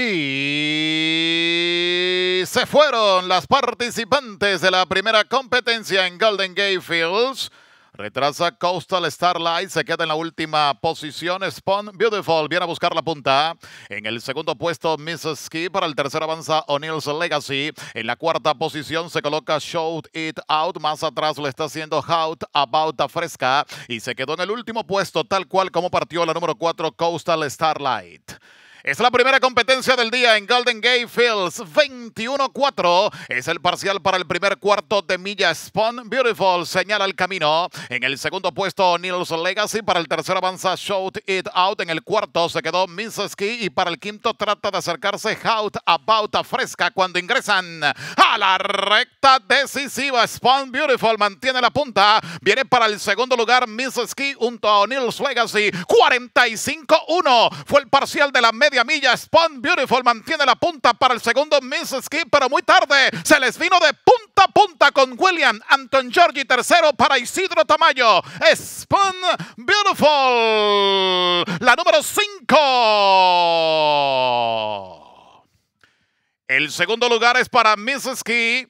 Y se fueron las participantes de la primera competencia en Golden Gate Fields. Retrasa Coastal Starlight, se queda en la última posición. Spawn Beautiful viene a buscar la punta. En el segundo puesto, Miss Ski. Para el tercer avanza O'Neill's Legacy. En la cuarta posición se coloca show It Out. Más atrás lo está haciendo Out About a Fresca. Y se quedó en el último puesto, tal cual como partió la número 4, Coastal Starlight. Es la primera competencia del día en Golden Gate Fields. 21-4 es el parcial para el primer cuarto de milla. Spawn Beautiful señala el camino. En el segundo puesto, Nils Legacy. Para el tercero avanza Shout It Out. En el cuarto se quedó Ski. Y para el quinto trata de acercarse Out About a Fresca cuando ingresan a la recta decisiva. Spawn Beautiful mantiene la punta. Viene para el segundo lugar Ski junto a Nils Legacy. 45-1 fue el parcial de la media milla. Spawn Beautiful mantiene la punta para el segundo Miss Ski, pero muy tarde. Se les vino de punta a punta con William Anton Giorgi, tercero para Isidro Tamayo. Spawn Beautiful, la número 5. El segundo lugar es para Miss Ski.